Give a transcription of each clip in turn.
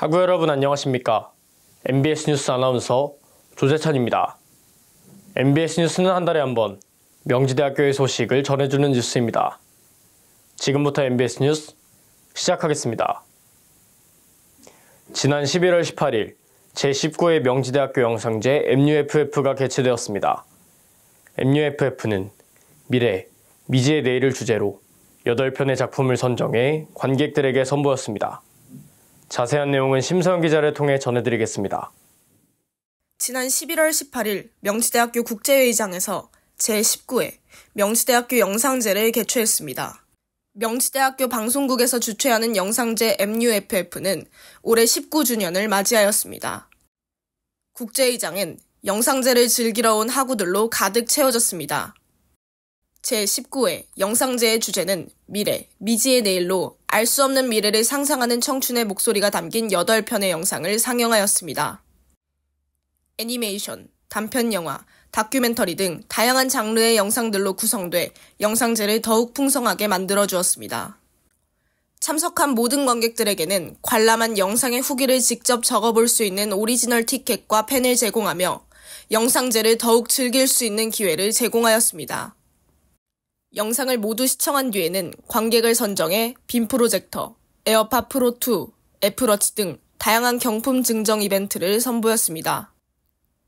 하구 여러분 안녕하십니까? MBS 뉴스 아나운서 조재찬입니다. MBS 뉴스는 한 달에 한 번 명지대학교의 소식을 전해주는 뉴스입니다. 지금부터 MBS 뉴스 시작하겠습니다. 지난 11월 18일 제19회 명지대학교 영상제 MUFF가 개최되었습니다. MUFF는 미래, 미지의 내일을 주제로 8편의 작품을 선정해 관객들에게 선보였습니다. 자세한 내용은 심사원 기자를 통해 전해드리겠습니다. 지난 11월 18일 명지대학교 국제회의장에서 제19회 명지대학교 영상제를 개최했습니다. 명지대학교 방송국에서 주최하는 영상제 MUFF는 올해 19주년을 맞이하였습니다. 국제의장은 영상제를 즐기러 온 학우들로 가득 채워졌습니다. 제19회 영상제의 주제는 미래, 미지의 내일로 알수 없는 미래를 상상하는 청춘의 목소리가 담긴 8편의 영상을 상영하였습니다. 애니메이션, 단편 영화, 다큐멘터리 등 다양한 장르의 영상들로 구성돼 영상제를 더욱 풍성하게 만들어 주었습니다. 참석한 모든 관객들에게는 관람한 영상의 후기를 직접 적어볼 수 있는 오리지널 티켓과 펜을 제공하며 영상제를 더욱 즐길 수 있는 기회를 제공하였습니다. 영상을 모두 시청한 뒤에는 관객을 선정해 빔 프로젝터, 에어팟 프로2, 애플워치 등 다양한 경품 증정 이벤트를 선보였습니다.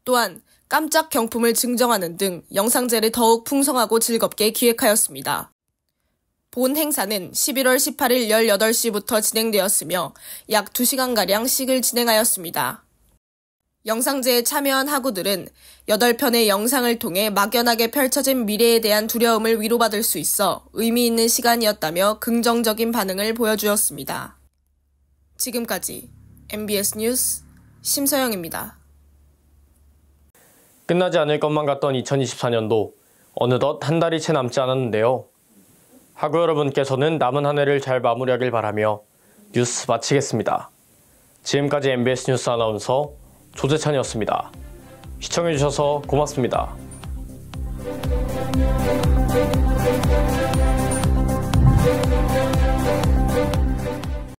또한 깜짝 경품을 증정하는 등 영상제를 더욱 풍성하고 즐겁게 기획하였습니다. 본 행사는 11월 18일 18시부터 진행되었으며 약 2시간가량씩을 진행하였습니다. 영상제에 참여한 학우들은 8편의 영상을 통해 막연하게 펼쳐진 미래에 대한 두려움을 위로받을 수 있어 의미 있는 시간이었다며 긍정적인 반응을 보여주었습니다. 지금까지 MBS 뉴스 심서영입니다. 끝나지 않을 것만 같던 2024년도 어느덧 한 달이 채 남지 않았는데요. 학우 여러분께서는 남은 한 해를 잘 마무리하길 바라며 뉴스 마치겠습니다. 지금까지 MBS 뉴스 아나운서 조재찬이었습니다. 시청해주셔서 고맙습니다.